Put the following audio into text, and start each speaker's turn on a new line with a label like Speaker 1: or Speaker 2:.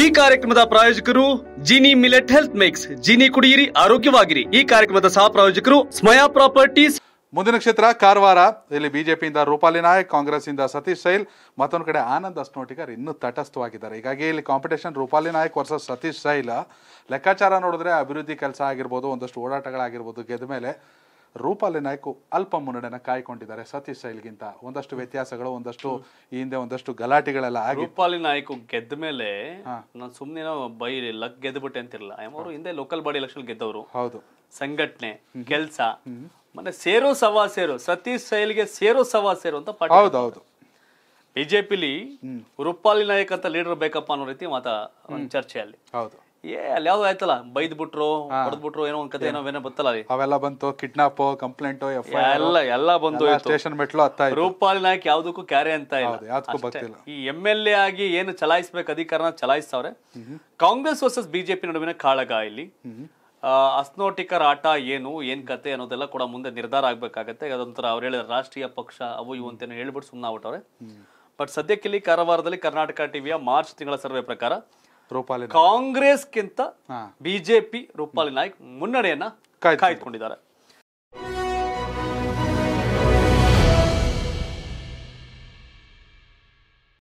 Speaker 1: ಈ ಕಾರ್ಯಕ್ರಮದ ಪ್ರಾಯೋಜಕರು Jini millet health mix Jini ಕುಡಿಯಿರಿ ಆರೋಗ್ಯವಾಗಿರಿ ಈ ಕಾರ್ಯಕ್ರಮದ
Speaker 2: ಸಹ ಪ್ರಾಯೋಜಕರು ಸ್ಮಯಾ ಪ್ರಾಪರ್ಟೀಸ್ ಮುಂದಿನ ಕ್ಷೇತ್ರ ಕಾರವಾರ ಇಲ್ಲಿ ಬಿಜೆಪಿಯಿಂದ ರೂಪಾಲಿ ನಾಯಕ್ ಕಾಂಗ್ರೆಸ್ ಇಂದ ಸತೀಶ್ ಸೈಲ್ ಮತ್ತೊಂದು ಕಡೆ ಆನಂದ್ ಅಸ್ನೋಟಿಗರ್ ಇನ್ನೂ ತಟಸ್ಥವಾಗಿದ್ದಾರೆ ಹೀಗಾಗಿ ಇಲ್ಲಿ ಕಾಂಪಿಟೇಷನ್ ರೂಪಾಲಿ ನಾಯಕ್ ವರ್ಸಸ್ ಸತೀಶ್ ಸೈಲ್ ಲೆಕ್ಕಾಚಾರ ನೋಡಿದ್ರೆ ಅಭಿವೃದ್ಧಿ ಕೆಲಸ ಆಗಿರ್ಬೋದು ಒಂದಷ್ಟು ಓಡಾಟಗಳಾಗಿರ್ಬೋದು ಗೆದ್ದ ಮೇಲೆ ರೂಪಾಲಿ ನಾಯ್ಕು ಅಲ್ಪ ಮುನ್ನಡೆನ ಕಾಯ್ಕೊಂಡಿದ್ದಾರೆ ಸತೀಶ್ ಸೈಲ್ಗಿಂತ ಒಂದಷ್ಟು ವ್ಯತ್ಯಾಸಗಳು ಒಂದಷ್ಟು ಈ ಹಿಂದೆ ಒಂದಷ್ಟು ಗಲಾಟೆಗಳೆಲ್ಲ
Speaker 1: ರೂಪಾಲಿ ನಾಯ್ಕು ಗೆದ್ದ ಮೇಲೆ ನಾನು ಸುಮ್ಮನೆ ಬೈ ಲಕ್ ಗೆದ್ಬಿಟ್ಟೆ ಅಂತಿರಲ್ಲ ಅವರು ಹಿಂದೆ ಲೋಕಲ್ ಬಾಡಿ ಎಲೆಕ್ಷನ್ ಗೆದ್ದವರು ಹೌದು ಸಂಘಟನೆ ಕೆಲಸ ಮನೆ ಸೇರೋ ಸವಾ ಸೇರೋ ಸತೀಶ್ ಸೈಲ್ಗೆ ಸೇರೋ ಸವಾ ಸೇರು ಅಂತ ಪಾಠ ಹೌದು ಹೌದು ಬಿಜೆಪಿಲಿ ರೂಪಾಲಿ ನಾಯಕ್ ಅಂತ ಲೀಡರ್ ಬೇಕಪ್ಪ ಅನ್ನೋ ರೀತಿ ಮಾತಾ ಚರ್ಚೆಯಲ್ಲಿ ಹೌದು ಏ ಅಲ್ಲಿ ಯಾವ್ದು ಆಯ್ತಲ್ಲ ಬೈದ್ ಬಿಟ್ರು ಹೊಡೆದ್ ಏನೋ ಒಂದ್ ಕತೆ ಏನೋ ಏನೋ ಬತ್ತಲ್ಲ
Speaker 2: ಅಲ್ಲಿ ಅವೆಲ್ಲ ಬಂತು ಕಿಡ್ನಾಪ್ ಕಂಪ್ಲೇಂಟ್ ಎಲ್ಲ ಎಲ್ಲ ಸ್ಟೇಷನ್ ಮೆಟ್ಲು ರೂಪಾಲ್
Speaker 1: ನಾಯಕ್ ಯಾವ್ದಕ್ಕೂ ಕ್ಯಾರೆ ಅಂತ ಇಲ್ಲ ಈ ಎಂ ಎಲ್ ಎ ಆಗಿ ಏನು ಚಲಾಯಿಸ್ಬೇಕು ಅಧಿಕಾರನ ಚಲಾಯಿಸ್ತಾವ್ರೆ ಕಾಂಗ್ರೆಸ್ ವರ್ಸಸ್ ಬಿಜೆಪಿ ನಡುವಿನ ಕಾಳಗ ಇಲ್ಲಿ ಅಸ್ನೋಟಿಕರ್ ಆಟ ಏನು ಏನ್ ಕತೆ ಅನ್ನೋದೆಲ್ಲ ಕೂಡ ಮುಂದೆ ನಿರ್ಧಾರ ಆಗ್ಬೇಕಾಗತ್ತೆ ಅದೊಂಥರ ಅವ್ರು ಹೇಳಿದ ರಾಷ್ಟ್ರೀಯ ಪಕ್ಷ ಅವು ಇವು ಅಂತೇನೋ ಹೇಳ್ಬಿಟ್ಟು ಸುಮ್ಮನೆ ಆಗ್ಬಿಟ್ಟವ್ರೆ ಬಟ್ ಸದ್ಯಕ್ಕೆ ಇಲ್ಲಿ ಕಾರವಾರದಲ್ಲಿ ಕರ್ನಾಟಕ ಟಿವಿಯ ಮಾರ್ಚ್ ತಿಂಗಳ ಸರ್ವೆ ಪ್ರಕಾರ ರೂಪಾಲಿ ಕಾಂಗ್ರೆಸ್ಗಿಂತ ಬಿಜೆಪಿ ರೂಪಾಲಿ ನಾಯ್ಕ್ ಮುನ್ನಡೆಯನ್ನ ಕಾಯ್ದುಕೊಂಡಿದ್ದಾರೆ